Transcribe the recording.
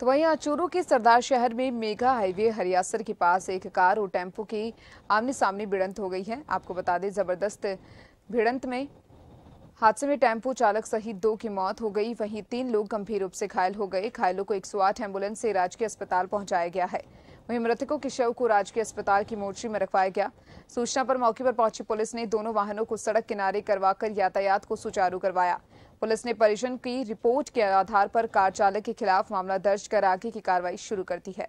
तो वहीं चूरू के सरदार शहर में मेघा हाईवे हरियासर के पास एक कार और टेम्पो की आमने सामने भिड़ंत हो गई है आपको बता दें जबरदस्त भिड़ंत में हादसे में टेम्पो चालक सहित दो की मौत हो गई वहीं तीन लोग गंभीर रूप से घायल हो गए घायलों को 108 एम्बुलेंस से राजकीय अस्पताल पहुंचाया गया है वहीं मृतकों के शव को राजकीय अस्पताल की मोर्ची में रखवाया गया सूचना पर मौके पर पहुंची पुलिस ने दोनों वाहनों को सड़क किनारे करवाकर यातायात को सुचारू करवाया पुलिस ने परिजन की रिपोर्ट के आधार पर कार चालक के खिलाफ मामला दर्ज कर आगे की कार्रवाई शुरू कर दी है